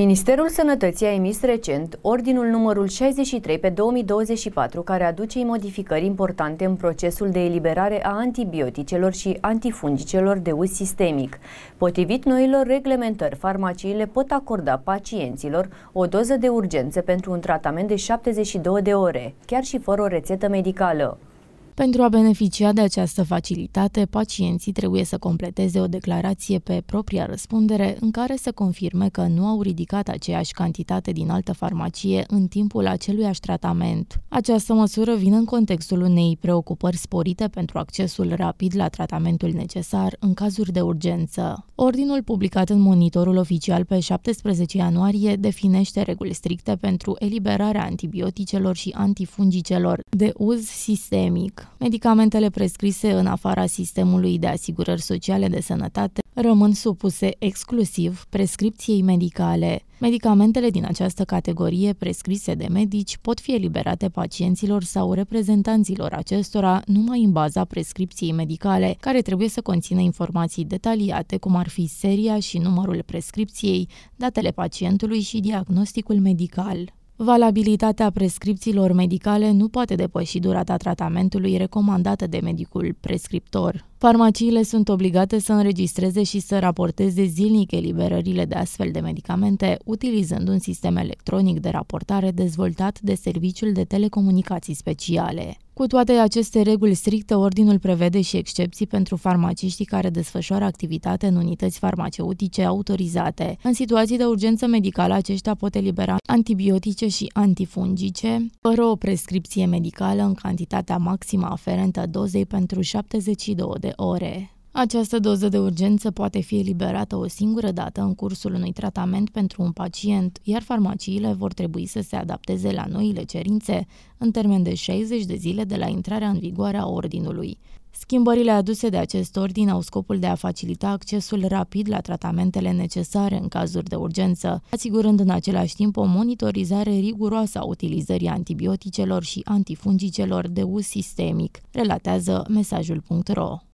Ministerul Sănătății a emis recent Ordinul numărul 63 pe 2024, care aduce modificări importante în procesul de eliberare a antibioticelor și antifungicelor de uz sistemic. Potrivit noilor reglementări, farmaciile pot acorda pacienților o doză de urgență pentru un tratament de 72 de ore, chiar și fără o rețetă medicală. Pentru a beneficia de această facilitate, pacienții trebuie să completeze o declarație pe propria răspundere în care să confirme că nu au ridicat aceeași cantitate din altă farmacie în timpul aceluiași tratament. Această măsură vine în contextul unei preocupări sporite pentru accesul rapid la tratamentul necesar în cazuri de urgență. Ordinul publicat în monitorul oficial pe 17 ianuarie definește reguli stricte pentru eliberarea antibioticelor și antifungicelor de uz sistemic. Medicamentele prescrise în afara sistemului de asigurări sociale de sănătate rămân supuse exclusiv prescripției medicale. Medicamentele din această categorie prescrise de medici pot fi eliberate pacienților sau reprezentanților acestora numai în baza prescripției medicale, care trebuie să conțină informații detaliate, cum ar fi seria și numărul prescripției, datele pacientului și diagnosticul medical. Valabilitatea prescripțiilor medicale nu poate depăși durata tratamentului recomandată de medicul prescriptor. Farmaciile sunt obligate să înregistreze și să raporteze zilnic eliberările de astfel de medicamente, utilizând un sistem electronic de raportare dezvoltat de Serviciul de Telecomunicații Speciale. Cu toate aceste reguli stricte, ordinul prevede și excepții pentru farmaciștii care desfășoară activitate în unități farmaceutice autorizate. În situații de urgență medicală, aceștia pot elibera antibiotice și antifungice, fără o prescripție medicală în cantitatea maximă aferentă dozei pentru 72 de de ore. Această doză de urgență poate fi eliberată o singură dată în cursul unui tratament pentru un pacient, iar farmaciile vor trebui să se adapteze la noile cerințe în termen de 60 de zile de la intrarea în vigoare a ordinului. Schimbările aduse de acest ordin au scopul de a facilita accesul rapid la tratamentele necesare în cazuri de urgență, asigurând în același timp o monitorizare riguroasă a utilizării antibioticelor și antifungicelor de uz sistemic, relatează mesajul.ro.